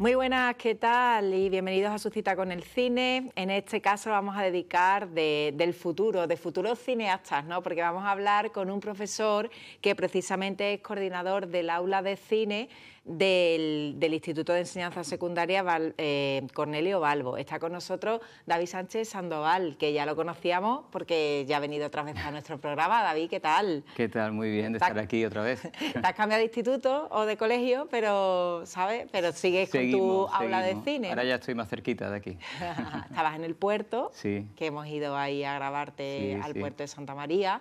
Muy buenas, ¿qué tal? Y bienvenidos a su cita con el cine. En este caso vamos a dedicar del futuro, de futuros cineastas, ¿no? Porque vamos a hablar con un profesor que precisamente es coordinador del aula de cine del, Instituto de Enseñanza Secundaria eh, Cornelio Balbo. Está con nosotros David Sánchez Sandoval, que ya lo conocíamos porque ya ha venido otra vez a nuestro programa. David, ¿qué tal? ¿Qué tal? Muy bien de estar aquí otra vez. te has cambiado de instituto o de colegio, pero, ¿sabes? Pero sigues con tu aula de cine. Ahora ya estoy más cerquita de aquí. Estabas en el puerto, que hemos ido ahí a grabarte al puerto de Santa María.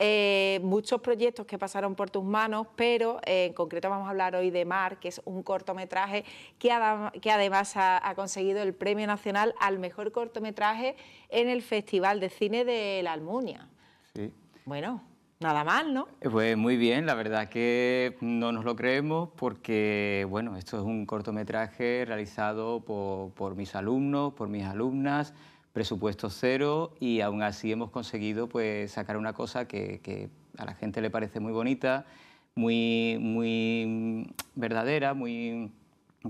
Eh, muchos proyectos que pasaron por tus manos, pero eh, en concreto vamos a hablar hoy de Mar, que es un cortometraje que, además ha, conseguido el Premio Nacional al Mejor Cortometraje en el Festival de Cine de la Almunia. Bueno. Nada mal, ¿no? Eh, pues muy bien, la verdad que no nos lo creemos porque, bueno, esto es un cortometraje realizado por mis alumnos, por mis alumnas, presupuesto cero y aún así hemos conseguido pues, sacar una cosa que, a la gente le parece muy bonita, muy, muy verdadera, muy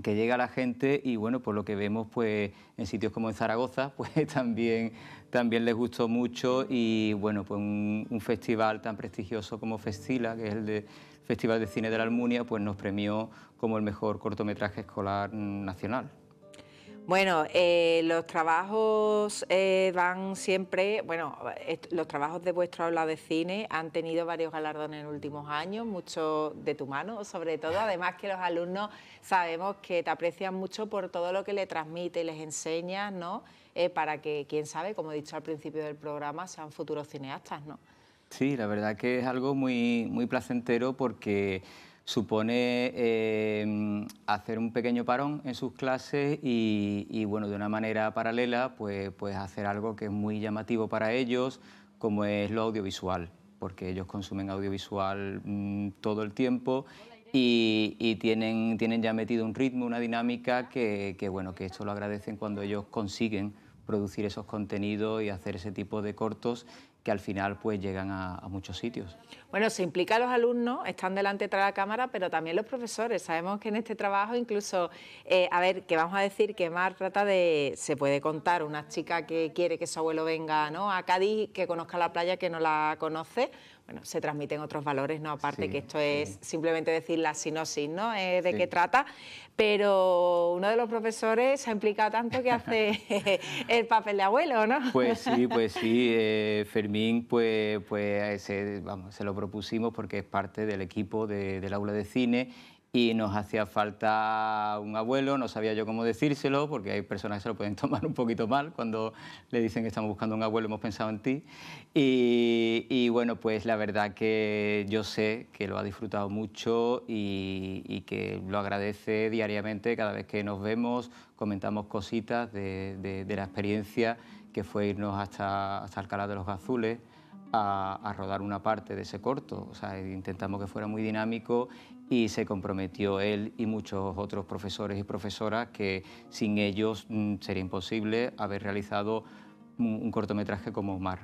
que llega a la gente y bueno, por lo que vemos pues en sitios como en Zaragoza, pues también, también les gustó mucho y bueno, pues un, festival tan prestigioso como Festila, que es el Festival de Cine de la Almunia, pues nos premió como el mejor cortometraje escolar nacional. Bueno, eh, los trabajos eh, van siempre, bueno, los trabajos de vuestro aula de cine han tenido varios galardones en últimos años, mucho de tu mano, sobre todo, además que los alumnos sabemos que te aprecian mucho por todo lo que le transmite y les enseñas, ¿no? Eh, para que, quién sabe, como he dicho al principio del programa, sean futuros cineastas, ¿no? Sí, la verdad que es algo muy, muy placentero porque supone em, hacer un pequeño parón en sus clases y, bueno, de una manera paralela, pues, pues, hacer algo que es muy llamativo para ellos, como es lo audiovisual, porque ellos consumen audiovisual mm, todo el tiempo y, tienen, tienen ya metido un ritmo, una dinámica que, que, bueno, que esto lo agradecen cuando ellos consiguen producir esos contenidos y hacer ese tipo de cortos que al final pues llegan a, muchos sitios. Bueno, se implica a los alumnos, están delante de la cámara, pero también los profesores. Sabemos que en este trabajo incluso, eh, a ver, que vamos a decir que Mar trata de, se puede contar, una chica que quiere que su abuelo venga ¿no? a Cádiz, que conozca la playa, que no la conoce, bueno, se transmiten otros valores, ¿no? Aparte que esto es simplemente decir la sinosis, ¿no? Eh, de qué trata. Pero uno de los profesores se ha implicado tanto que hace el papel de abuelo, ¿no? Pues sí, pues sí. Eh, Fermín, pues, pues se, vamos, se lo propusimos porque es parte del equipo del aula de cine y nos hacía falta un abuelo, no sabía yo cómo decírselo, porque hay personas que se lo pueden tomar un poquito mal cuando le dicen que estamos buscando un abuelo, hemos pensado en ti. Y, bueno, pues la verdad que yo sé que lo ha disfrutado mucho y, que lo agradece diariamente cada vez que nos vemos, comentamos cositas de, la experiencia que fue irnos hasta, hasta Alcalá de los Azules... A, a, rodar una parte de ese corto. O sea, intentamos que fuera muy dinámico y se comprometió él y muchos otros profesores y profesoras que sin ellos mm, sería imposible haber realizado un cortometraje como Omar.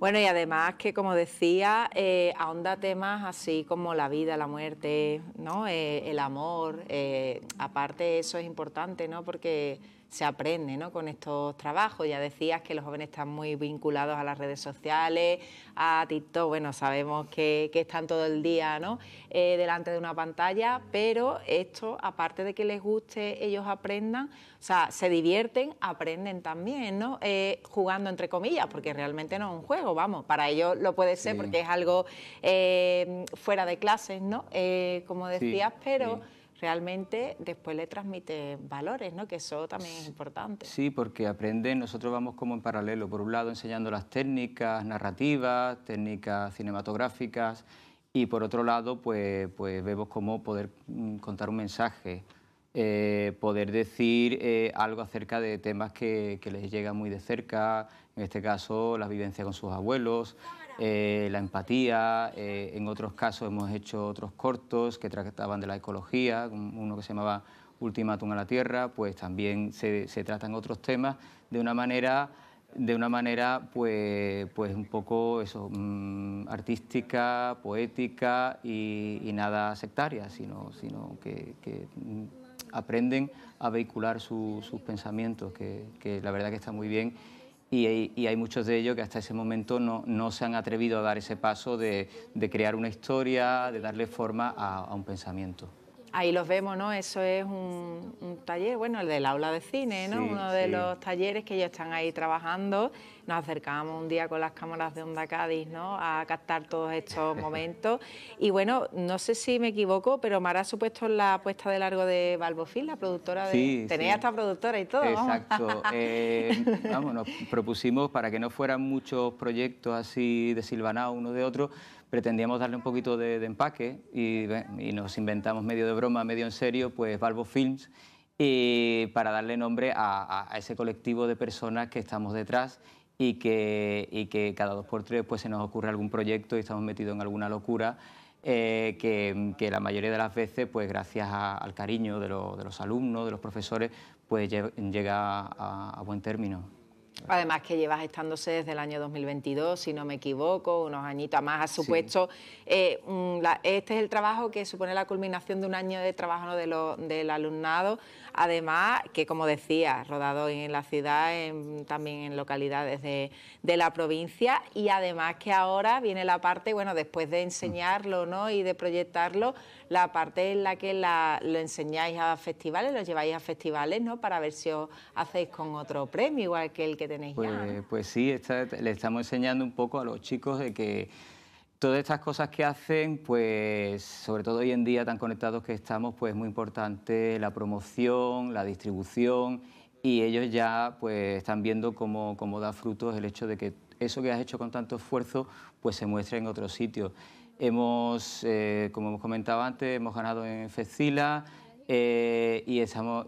Bueno, y además que, como decía, eh, ahonda temas así como la vida, la muerte, ¿no? Eh, el amor. Eh, aparte, eso es importante, ¿no? Porque se aprende ¿no? con estos trabajos. Ya decías que los jóvenes están muy vinculados a las redes sociales, a TikTok, bueno, sabemos que, están todo el día ¿no? Eh, delante de una pantalla, pero esto, aparte de que les guste, ellos aprendan, o sea, se divierten, aprenden también, ¿no? Eh, jugando entre comillas, porque realmente no es un juego, vamos, para ellos lo puede ser porque es algo eh, fuera de clases, ¿no? como decías, pero realmente después le transmite valores, ¿no? que eso también es importante. Sí, porque aprenden, nosotros vamos como en paralelo, por un lado enseñando las técnicas narrativas, técnicas cinematográficas, y por otro lado, pues, pues vemos cómo poder mm, contar un mensaje, eh, poder decir eh, algo acerca de temas que, que les llegan muy de cerca, en este caso la vivencia con sus abuelos. Eh, la empatía, eh, en otros casos hemos hecho otros cortos que trataban de la ecología, uno que se llamaba Ultimátum a la Tierra, pues también se, tratan otros temas de una manera de una manera pues, pues un poco eso, mm, artística, poética y, nada sectaria, sino, que, aprenden a vehicular sus pensamientos, que, que la verdad que está muy bien y, hay muchos de ellos que hasta ese momento no, se han atrevido a dar ese paso de, crear una historia, de darle forma a un pensamiento. Ahí los vemos, ¿no? Eso es un, taller, bueno, el del aula de cine, ¿no? Uno de los talleres que ellos están ahí trabajando. Nos acercábamos un día con las cámaras de Onda Cádiz, ¿no? A captar todos estos momentos. y bueno, no sé si me equivoco, pero Mara ha supuesto la apuesta de largo de Balbofil, la productora de. Sí, Tenía hasta productora y todo, Exacto. Eh, vamos. nos propusimos para que no fueran muchos proyectos así de Silvanao uno de otro pretendíamos darle un poquito de, empaque y, nos inventamos medio de broma, medio en serio, pues Valvo Films, para darle nombre a, ese colectivo de personas que estamos detrás y que, y que cada dos por tres pues, se nos ocurre algún proyecto y estamos metidos en alguna locura. Eh, que, la mayoría de las veces, pues gracias al cariño de, de, los alumnos, de los profesores, pues llega a buen término. Además que llevas estándose desde el año 2022, si no me equivoco, unos añitos. más a supuesto, eh, mm, este es el trabajo que supone la culminación de un año de trabajo de del alumnado. Además que, como decía, rodado en la ciudad, también en localidades de, la provincia. Y además que ahora viene la parte, bueno, después de enseñarlo ¿no? y de proyectarlo, la parte en la que lo enseñáis a festivales, lo lleváis a festivales, ¿no? Para ver si os hacéis con otro premio, igual que el que pues, pues, sí, le estamos enseñando un poco a los chicos de que todas estas cosas que hacen, pues sobre todo hoy en día tan conectados que estamos, pues es muy importante la promoción, la distribución y ellos ya pues están viendo cómo, da frutos el hecho de que eso que has hecho con tanto esfuerzo pues se muestre en otros sitios. Hemos, eh, como hemos comentado antes, hemos ganado en FECILA, eh, y estamos,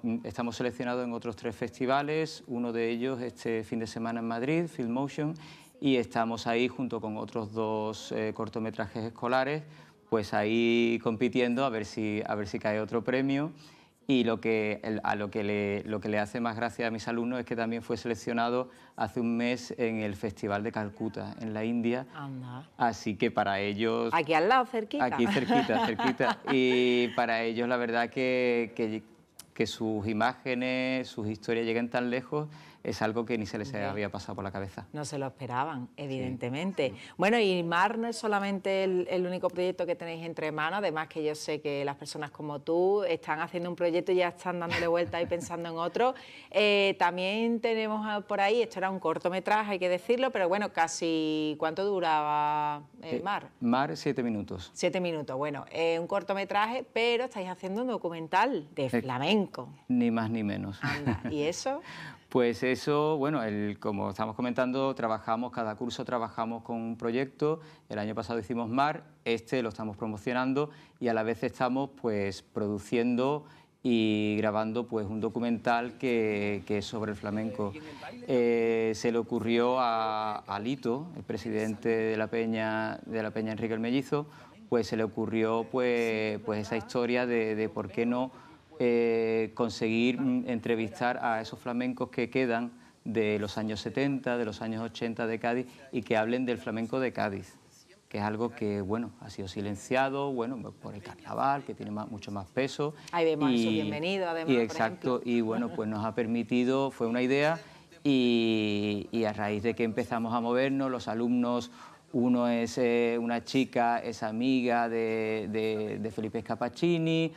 seleccionados en otros tres festivales, uno de ellos este fin de semana en Madrid, Film Motion, y estamos ahí junto con otros dos eh, cortometrajes escolares, pues ahí compitiendo a a ver si cae otro premio. Y lo que, a lo que, le, lo que le hace más gracia a mis alumnos es que también fue seleccionado hace un mes en el Festival de Calcuta, en la India. Así que para ellos... Aquí al lado, cerquita. Aquí cerquita, cerquita. Y para ellos la verdad que, que sus imágenes, sus historias lleguen tan lejos es algo que ni se les había pasado por la cabeza. No se lo esperaban, evidentemente. Bueno, y MAR no es solamente el, único proyecto que tenéis entre manos, además que yo sé que las personas como tú están haciendo un proyecto y ya están dándole vuelta y pensando en otro. Eh, también tenemos por ahí, esto era un cortometraje, hay que decirlo, pero bueno, casi ¿cuánto duraba el eh, eh, MAR? MAR, siete minutos. Siete minutos, bueno, un cortometraje, pero estáis haciendo un documental de flamenco. ni más ni menos. ¿y eso? Pues eso, bueno, como estamos comentando, trabajamos, cada curso trabajamos con un proyecto, el año pasado hicimos MAR, este lo estamos promocionando y a la vez estamos pues produciendo y grabando pues un documental que, es sobre el flamenco. Eh, se le ocurrió a, Alito, Lito, el presidente de la Peña, de la Peña Enrique el Mellizo, pues se le ocurrió pues, pues esa historia de por qué no eh, conseguir mm, entrevistar a esos flamencos que quedan de los años 70, de los años 80 de Cádiz y que hablen del flamenco de Cádiz, que es algo que, bueno, ha sido silenciado, bueno, pues, por el carnaval, que tiene mucho más peso. y, bienvenido, exacto, y bueno, pues nos ha permitido, fue una idea y, a raíz de que empezamos a movernos, los alumnos, uno es eh, una chica, es amiga de, de Felipe Scapaccini,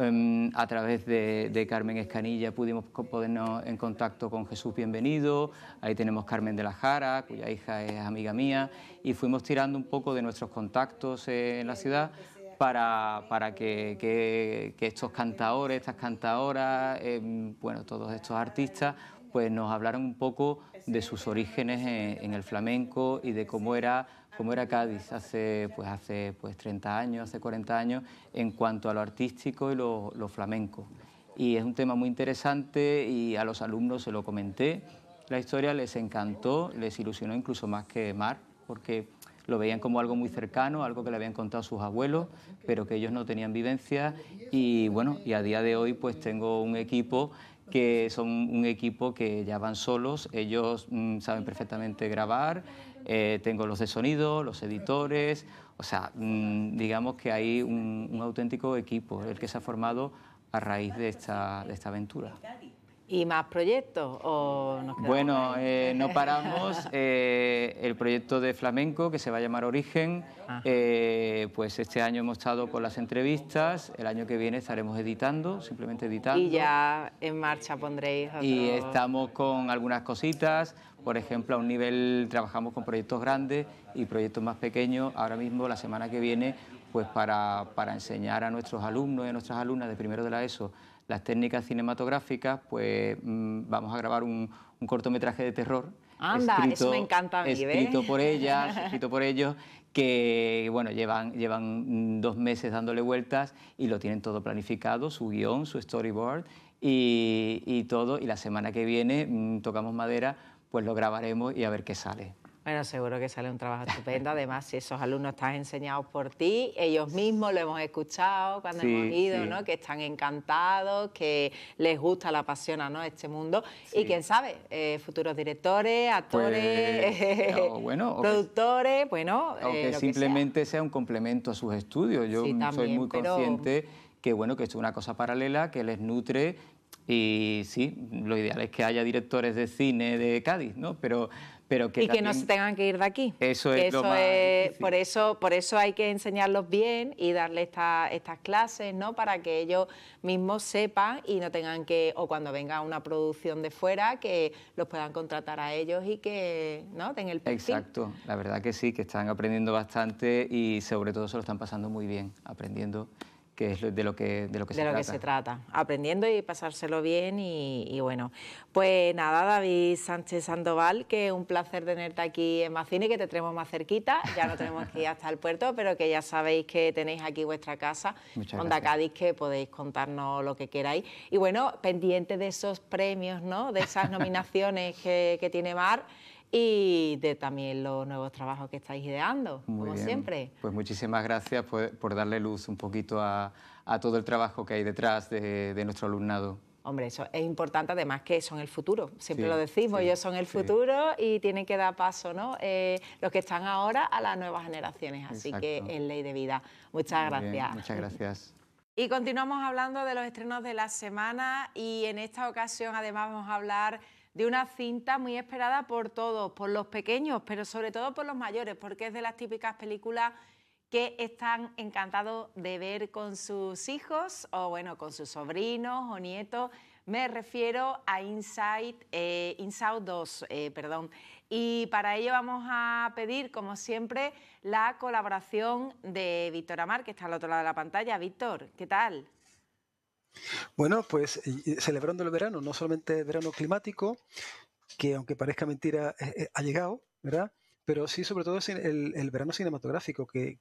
Em, a través de, Carmen Escanilla pudimos ponernos en contacto con Jesús Bienvenido, ahí tenemos Carmen de la Jara, cuya hija es amiga mía, y fuimos tirando un poco de nuestros contactos eh, en la ciudad para, para que, estos cantadores, estas cantadoras, em, bueno, todos estos artistas, pues nos hablaron un poco de sus orígenes en, el flamenco y de cómo era, cómo era Cádiz hace, pues, hace pues, 30 años, hace 40 años, en cuanto a lo artístico y lo, lo flamenco. Y es un tema muy interesante y a los alumnos se lo comenté. La historia les encantó, les ilusionó incluso más que Mar, porque lo veían como algo muy cercano, algo que le habían contado sus abuelos, pero que ellos no tenían vivencia. Y bueno, y a día de hoy pues tengo un equipo que son un equipo que ya van solos, ellos mm, saben perfectamente grabar, eh, tengo los de sonido, los editores, o sea, mm, digamos que hay un, un, auténtico equipo, el que se ha formado a raíz de esta, de esta aventura. ¿Y más proyectos? O nos bueno, eh, no paramos. Eh, el proyecto de flamenco, que se va a llamar Origen, ah. eh, pues este año hemos estado con las entrevistas, el año que viene estaremos editando, simplemente editando. Y ya en marcha pondréis... Y estamos con algunas cositas, por ejemplo, a un nivel trabajamos con proyectos grandes y proyectos más pequeños. Ahora mismo, la semana que viene, pues para, para enseñar a nuestros alumnos y a nuestras alumnas de primero de la ESO las técnicas cinematográficas, pues mm, vamos a grabar un, cortometraje de terror. Anda, eso me encanta a Escrito por ellas, escrito por ellos, que bueno, llevan, llevan mm, dos meses dándole vueltas y lo tienen todo planificado, su guión, su storyboard y, todo. Y la semana que viene mm, tocamos madera, pues lo grabaremos y a ver qué sale. Bueno, seguro que sale un trabajo estupendo. Además, si esos alumnos están enseñados por ti, ellos mismos lo hemos escuchado cuando hemos ido, ¿no? Que están encantados, que les gusta, la apasiona, ¿no? Este mundo. Y quién sabe, eh, futuros directores, actores, pues, productores, bueno. Aunque eh, simplemente sea. un complemento a sus estudios. Yo soy muy consciente que, bueno, que esto es una cosa paralela que les nutre. Y sí, lo ideal es que haya directores de cine de Cádiz, ¿no? Pero y que no se tengan que ir de aquí. Eso es, por eso por eso hay que enseñarlos bien y darle estas clases, ¿no? Para que ellos mismos sepan y no tengan que o cuando venga una producción de fuera que los puedan contratar a ellos y que no tengan el perfil. Exacto, la verdad que sí, que están aprendiendo bastante y sobre todo se lo están pasando muy bien aprendiendo que es de lo que, de lo que se trata. De lo que se trata, aprendiendo y pasárselo bien y, bueno. Pues nada, David Sánchez Sandoval, que un placer tenerte aquí en Macine, que te tenemos más cerquita, ya no tenemos que ir hasta el puerto, pero que ya sabéis que tenéis aquí vuestra casa, Muchas Cádiz, que podéis contarnos lo que queráis. Y bueno, pendiente de esos premios, ¿no? de esas nominaciones que, que tiene Mar y de también los nuevos trabajos que estáis ideando, como siempre. Pues muchísimas gracias por, darle luz un poquito a, todo el trabajo que hay detrás de, nuestro alumnado. Hombre, eso es importante, además que son el futuro, siempre lo decimos, ellos son el futuro y tienen que dar paso, ¿no? Eh, los que están ahora a las nuevas generaciones, así que es ley de vida. Muchas gracias. muchas gracias. Y continuamos hablando de los estrenos de la semana y en esta ocasión además vamos a hablar de una cinta muy esperada por todos, por los pequeños, pero sobre todo por los mayores, porque es de las típicas películas que están encantados de ver con sus hijos o bueno, con sus sobrinos o nietos. Me refiero a Inside, eh, Inside 2, eh, perdón. Y para ello vamos a pedir, como siempre, la colaboración de Víctor Amar, que está al otro lado de la pantalla. Víctor, ¿qué tal? Bueno, pues celebrando el verano, no solamente el verano climático, que aunque parezca mentira, eh, eh, ha llegado, ¿verdad? Pero sí, sobre todo, el, el verano cinematográfico, que,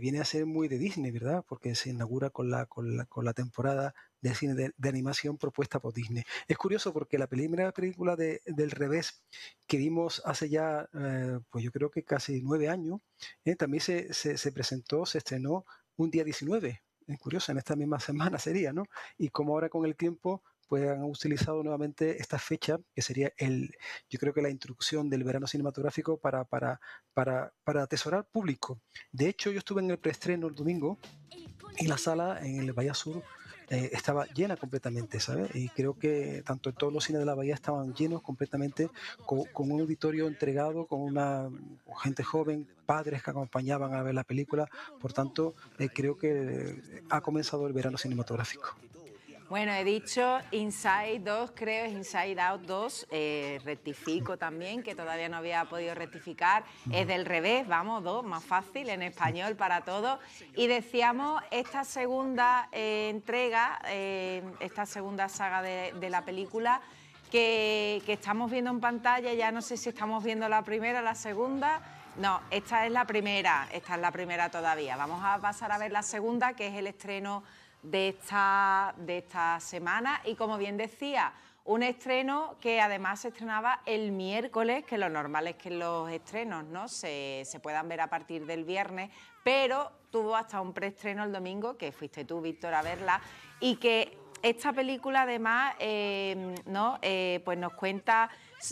viene a ser muy de Disney, ¿verdad? Porque se inaugura con la, con la, temporada de cine de, animación propuesta por Disney. Es curioso porque la película de, del revés que vimos hace ya, eh, pues yo creo que casi nueve años, también se, se, se presentó, se estrenó un día 19, curioso, en esta misma semana sería, ¿no? Y como ahora con el tiempo pues han utilizado nuevamente esta fecha, que sería el, yo creo que la introducción del verano cinematográfico para, para, para, para atesorar público. De hecho, yo estuve en el preestreno el domingo y la sala en el Valle Sur eh, estaba llena completamente, ¿sabes? Y creo que tanto todos los cines de la bahía estaban llenos completamente con, un auditorio entregado, con una gente joven, padres que acompañaban a ver la película. Por tanto, eh, creo que eh, ha comenzado el verano cinematográfico. Bueno, he dicho Inside 2, creo, es Inside Out 2. Eh, rectifico también, que todavía no había podido rectificar. Es del revés, vamos, dos, más fácil, en español para todos. Y decíamos, esta segunda eh, entrega, eh, esta segunda saga de, la película, que, que estamos viendo en pantalla, ya no sé si estamos viendo la primera, la segunda. No, esta es la primera, esta es la primera todavía. Vamos a pasar a ver la segunda, que es el estreno de esta, de esta semana y como bien decía, un estreno que además se estrenaba el miércoles, que lo normal es que los estrenos ¿no? se, puedan ver a partir del viernes, pero tuvo hasta un preestreno el domingo, que fuiste tú, Víctor, a verla, y que esta película además eh, ¿no? Eh, pues nos cuenta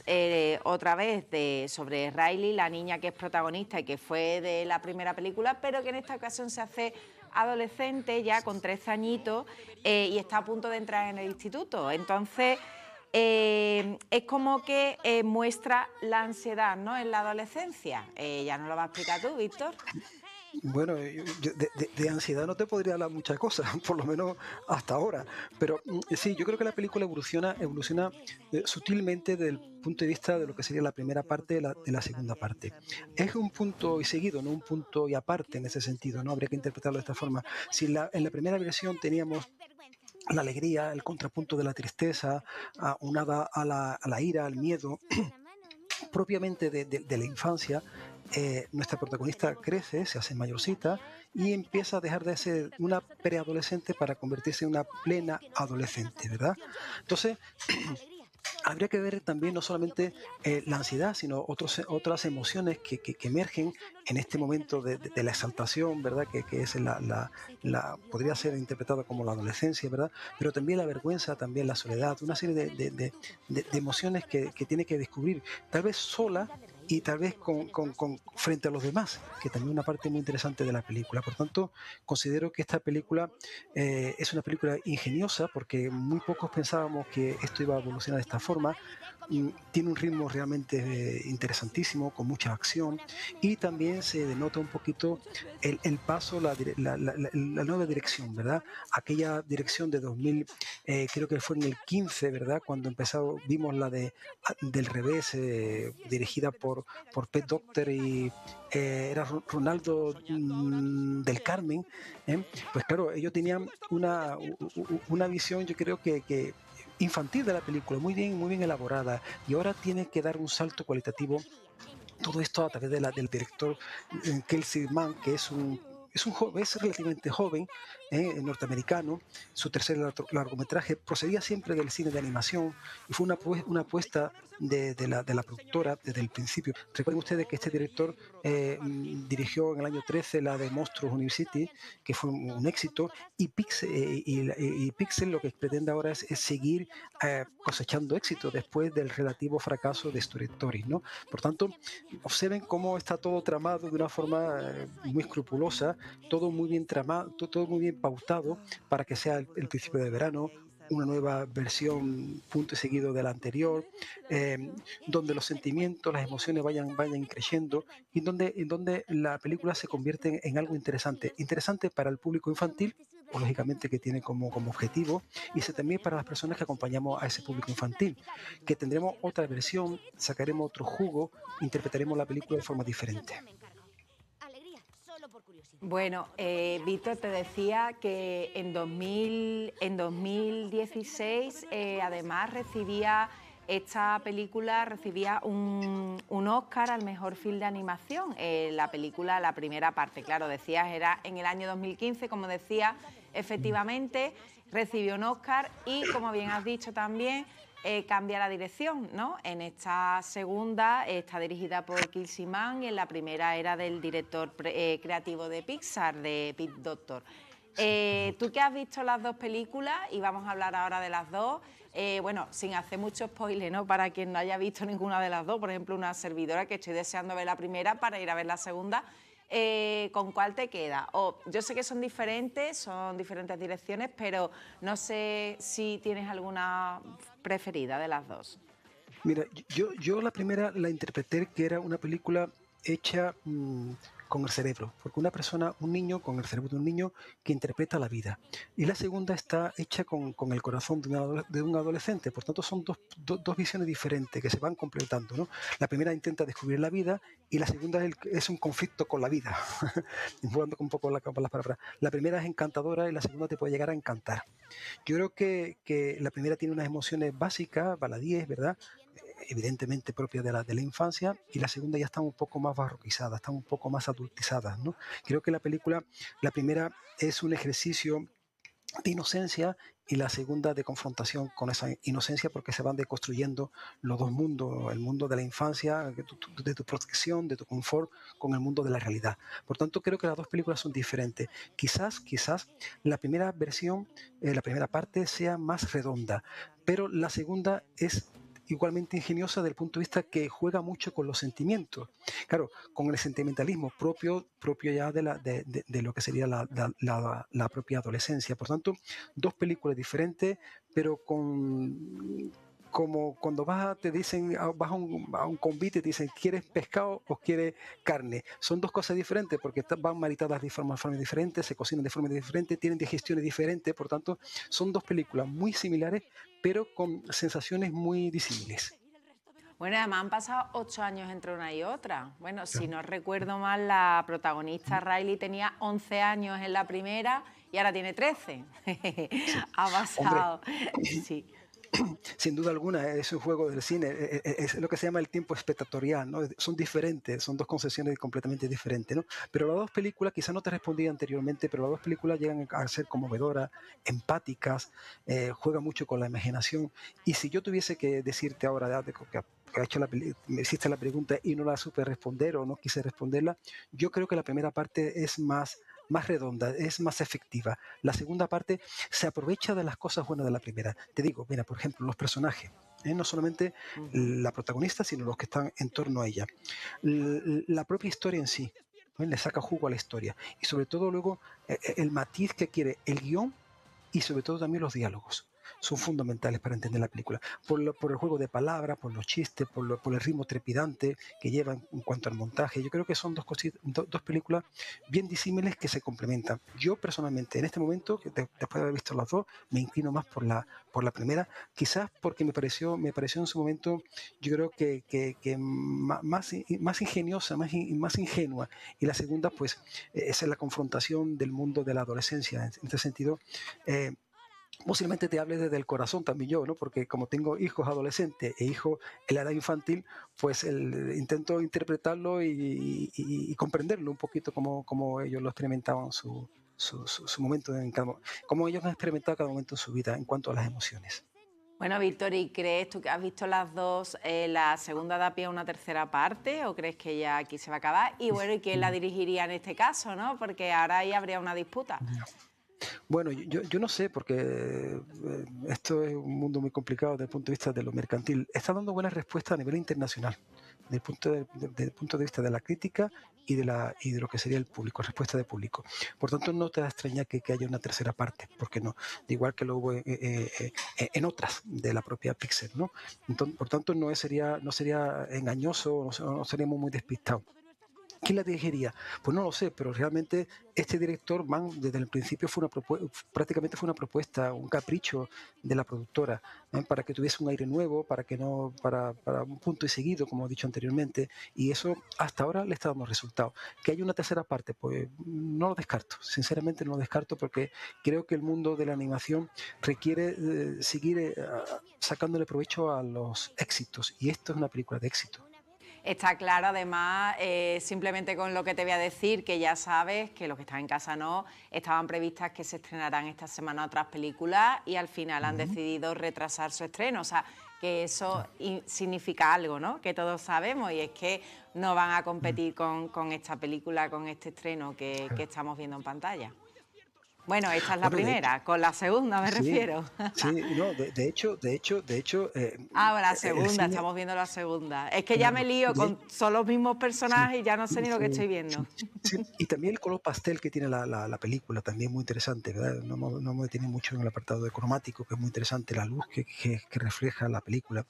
eh, otra vez de, sobre Riley, la niña que es protagonista y que fue de la primera película, pero que en esta ocasión se hace adolescente ya con tres añitos eh, y está a punto de entrar en el instituto. Entonces, eh, es como que eh, muestra la ansiedad ¿no? en la adolescencia. ya no lo va a explicar tú, Víctor. Bueno, eh, de, ansiedad no te podría hablar muchas cosas, por lo menos hasta ahora. Pero mm, sí, yo creo que la película evoluciona, evoluciona eh, sutilmente desde el punto de vista de lo que sería la primera parte de la, segunda parte. Es un punto y seguido, no un punto y aparte en ese sentido, ¿no? Habría que interpretarlo de esta forma. Si en la primera versión teníamos la alegría, el contrapunto de la tristeza, a, unada a la, ira, al miedo. propiamente de, la infancia, eh, nuestra protagonista crece, se hace mayorcita y empieza a dejar de ser una preadolescente para convertirse en una plena adolescente, ¿verdad? Entonces, habría que ver también no solamente eh, la ansiedad, sino otros, otras emociones que, que, emergen en este momento de, la exaltación, ¿verdad? Que, que es la, la, la, podría ser interpretada como la adolescencia, ¿verdad? Pero también la vergüenza, también la soledad, una serie de, de emociones que, que tiene que descubrir, tal vez sola, y tal vez con, frente a los demás, que también es una parte muy interesante de la película. Por tanto, considero que esta película eh, es una película ingeniosa porque muy pocos pensábamos que esto iba a evolucionar de esta forma. Y tiene un ritmo realmente eh, interesantísimo, con mucha acción y también se denota un poquito el, paso, la, nueva dirección, ¿verdad? Aquella dirección de 2000, eh, creo que fue en el 15, ¿verdad? Cuando empezamos vimos la de Del Revés, dirigida por por, por Pet Doctor y eh, era Ronaldo mm, del Carmen, ¿eh? pues claro, ellos tenían una, una visión, yo creo que, que infantil de la película, muy bien, muy bien elaborada, y ahora tiene que dar un salto cualitativo. Todo esto a través de la, del director eh, Kelsey Mann, que es un es un joven, es relativamente joven, eh, eh, norteamericano, su tercer largometraje, procedía siempre del cine de animación y fue una, una apuesta de, la, de la productora desde el principio. Recuerden ustedes que este director eh, mm, dirigió en el año 13 la de Monstruos University, que fue un, éxito, y Pixel, y, Pixel, lo que pretende ahora es, seguir cosechando éxito después del relativo fracaso de Story ¿no? Por tanto, observen cómo está todo tramado de una forma muy escrupulosa, todo muy bien tramado, todo muy bien pautado para que sea el principio de verano, una nueva versión punto y seguido de la anterior, em, donde los sentimientos, las emociones vayan, vayan creciendo y donde, en donde la película se convierte en algo interesante. Interesante para el público infantil, lógicamente que tiene como, como objetivo, y también para las personas que acompañamos a ese público infantil, que tendremos otra versión, sacaremos otro jugo, interpretaremos la película de forma diferente. Bueno, eh, Víctor, te decía que en, 2000, en 2016 eh, además recibía esta película recibía un, Oscar al mejor film de animación. Eh, la película, la primera parte, claro, decías, era en el año 2015, como decía, efectivamente, recibió un Oscar y, como bien has dicho también, eh, cambia la dirección, ¿no? En esta segunda está dirigida por Kilsiman y en la primera era del director eh, creativo de Pixar, de Pit Doctor. Eh, tú que has visto las dos películas y vamos a hablar ahora de las dos, bueno, sin hacer mucho spoiler, ¿no? Para quien no haya visto ninguna de las dos, por ejemplo, una servidora que estoy deseando ver la primera para ir a ver la segunda, ¿con cuál te queda? O, yo sé que son diferentes, son diferentes direcciones, pero no sé si tienes alguna preferida de las dos? Mira, yo, yo la primera la interpreté que era una película hecha mm, con el cerebro, porque una persona, un niño, con el cerebro de un niño que interpreta la vida. Y la segunda está hecha con, con el corazón de, un adolescente, por tanto son dos, dos visiones diferentes que se van completando. ¿no? La primera intenta descubrir la vida y la segunda es, un conflicto con la vida, jugando un poco las palabras. La primera es encantadora y la segunda te puede llegar a encantar. Yo creo que, que la primera tiene unas emociones básicas, baladíes, ¿verdad? evidentemente propia de la, de la infancia, y la segunda ya está un poco más barroquizada, está un poco más adultizada. ¿no? Creo que la película, la primera es un ejercicio de inocencia y la segunda de confrontación con esa inocencia porque se van deconstruyendo los dos mundos, el mundo de la infancia, de tu, protección, de tu confort, con el mundo de la realidad. Por tanto, creo que las dos películas son diferentes. Quizás, quizás la primera versión, eh, la primera parte sea más redonda, pero la segunda es igualmente ingeniosa desde el punto de vista que juega mucho con los sentimientos. Claro, con el sentimentalismo propio, propio ya de, la, de, lo que sería la propia adolescencia. Por tanto, dos películas diferentes, pero con como cuando vas a, te dicen, vas a un, convite y te dicen, ¿quieres pescado o quieres carne? Son dos cosas diferentes porque van maritadas de forma, forma diferente, se cocinan de forma diferente, tienen digestiones diferentes, por tanto, son dos películas muy similares, pero con sensaciones muy disímiles. Bueno, además han pasado ocho años entre una y otra. Bueno, si no recuerdo mal, la protagonista Riley tenía 11 años en la primera y ahora tiene 13. ha pasado. Sí. sin duda alguna es un juego del cine, e, e, es, lo que se llama el tiempo espectatorial, ¿no? Son diferentes, son dos concesiones completamente diferentes, Pero las dos películas, quizá no te respondí anteriormente, pero las dos películas llegan a ser conmovedoras, empáticas, eh, juegan mucho con la imaginación. Y si yo tuviese que decirte ahora, de que la, me hiciste la pregunta y no la supe responder o no quise responderla, yo creo que la primera parte es más más redonda, es más efectiva. La segunda parte se aprovecha de las cosas buenas de la primera. Te digo, mira, por ejemplo, los personajes. ¿eh? No solamente la protagonista, sino los que están en torno a ella. la propia historia en sí. Le saca jugo a la historia. Y sobre todo luego e-, e-, el matiz que quiere el guión y sobre todo también los diálogos son fundamentales para entender la película. Por, el juego de palabras, por los chistes, por, el ritmo trepidante que llevan en, cuanto al montaje. Yo creo que son dos, películas bien disímiles que se complementan. Yo personalmente, en este momento, después de haber visto las dos, me inclino más por la, primera, quizás porque me pareció, me pareció en su momento, yo creo que, que, más, ingeniosa, más, ingenua. Y la segunda, pues, e-, es la confrontación del mundo de la adolescencia. En este sentido, eh, posiblemente te hables desde el corazón también yo, ¿no? Porque como tengo hijos adolescentes e hijos en la edad infantil, pues el, intento interpretarlo y, comprenderlo un poquito como, como ellos lo experimentaban su, su, su, momento como ellos han experimentado cada momento de su vida en cuanto a las emociones. Bueno, Víctor, ¿y crees tú que has visto las dos, eh, la segunda da pie a una tercera parte o crees que ya aquí se va a acabar? Y bueno, ¿y quién la dirigiría en este caso, no? Porque ahora ahí habría una disputa. Bueno, yo, no sé, porque eh, esto es un mundo muy complicado desde el punto de vista de lo mercantil. Está dando buenas respuestas a nivel internacional, desde el punto de, vista de la crítica y de, la, y de lo que sería el público, respuesta de público. Por tanto, no te da extraña que, que, haya una tercera parte, porque no, igual que lo hubo eh, eh, en, otras de la propia Pixel, ¿no? por tanto, no sería, no sería engañoso, no, no seríamos muy despistados. ¿Quién la dirigiría? Pues no lo sé, pero realmente este director, desde el principio fue una prácticamente fue una propuesta, un capricho de la productora, ¿eh? para que tuviese un aire nuevo, para que no, para, un punto y seguido, como he dicho anteriormente, y eso hasta ahora le está dando resultado. Que hay una tercera parte, pues no lo descarto, sinceramente no lo descarto, porque creo que el mundo de la animación requiere eh, seguir eh, sacándole provecho a los éxitos, y esto es una película de éxito. Está claro, además, eh, simplemente con lo que te voy a decir, que ya sabes que los que están en casa no, estaban previstas que se estrenaran esta semana otras películas y al final han decidido retrasar su estreno. O sea, que eso significa algo, ¿no? Que todos sabemos y es que no van a competir con, esta película, con este estreno que estamos viendo en pantalla. Bueno, esta es la primera, con la segunda me refiero. Sí, no, de, hecho, de hecho, de hecho. Eh, ah, la eh, segunda, estamos viendo la segunda. Es que ya me lío con son los mismos personajes y ya no sé ni lo que estoy viendo. Y también el color pastel que tiene la, la, película, también muy interesante, ¿verdad? No, me tiene mucho en el apartado de cromático, que es muy interesante, la luz que, que refleja la película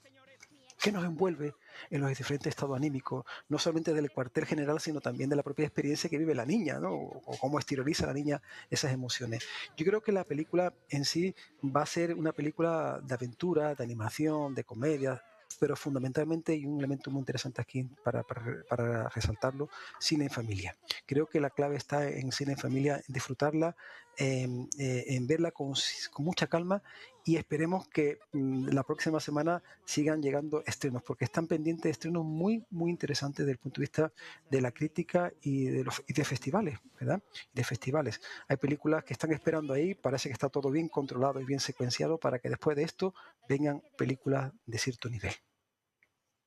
que nos envuelve en los diferentes estados anímicos, no solamente del cuartel general, sino también de la propia experiencia que vive la niña, ¿no? O, cómo exterioriza la niña esas emociones. Yo creo que la película en sí va a ser una película de aventura, de animación, de comedia, pero fundamentalmente y un elemento muy interesante aquí para, para, resaltarlo, cine en familia. Creo que la clave está en cine en familia, en disfrutarla, eh, en verla con, mucha calma y esperemos que mm, la próxima semana sigan llegando estrenos, porque están pendientes estrenos muy, muy interesantes desde el punto de vista de la crítica y de, los, y de festivales, ¿verdad? De festivales. Hay películas que están esperando ahí, parece que está todo bien controlado y bien secuenciado para que después de esto vengan películas de cierto nivel.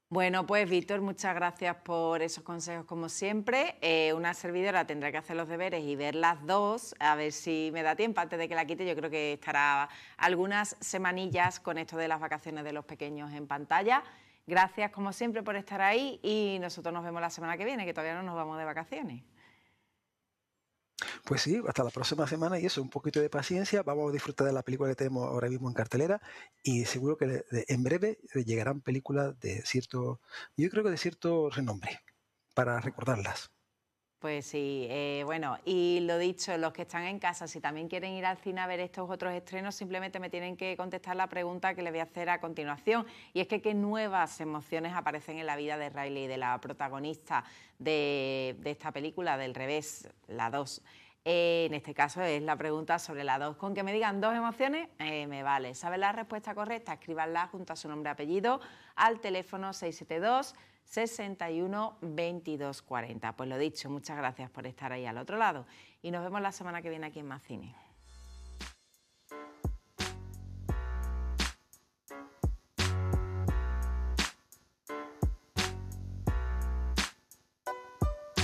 Bueno, pues Víctor, muchas gracias por esos consejos como siempre. Eh, una servidora tendrá que hacer los deberes y ver las dos, a ver si me da tiempo antes de que la quite. Yo creo que estará algunas semanillas con esto de las vacaciones de los pequeños en pantalla. Gracias como siempre por estar ahí y nosotros nos vemos la semana que viene, que todavía no nos vamos de vacaciones. Pues sí, hasta la próxima semana y eso, un poquito de paciencia. Vamos a disfrutar de la película que tenemos ahora mismo en cartelera y seguro que en breve llegarán películas de cierto, yo creo que de cierto renombre para recordarlas. Pues sí, eh, bueno, y lo dicho, los que están en casa, si también quieren ir al cine a ver estos otros estrenos, simplemente me tienen que contestar la pregunta que les voy a hacer a continuación, y es que qué nuevas emociones aparecen en la vida de Riley, de la protagonista de, esta película, del revés, la 2. Eh, en este caso es la pregunta sobre la 2. Con que me digan dos emociones, eh, me vale. ¿Saben la respuesta correcta? Escribanla junto a su nombre y apellido al teléfono 672. 61 22 40. Pues lo dicho, muchas gracias por estar ahí al otro lado y nos vemos la semana que viene aquí en Más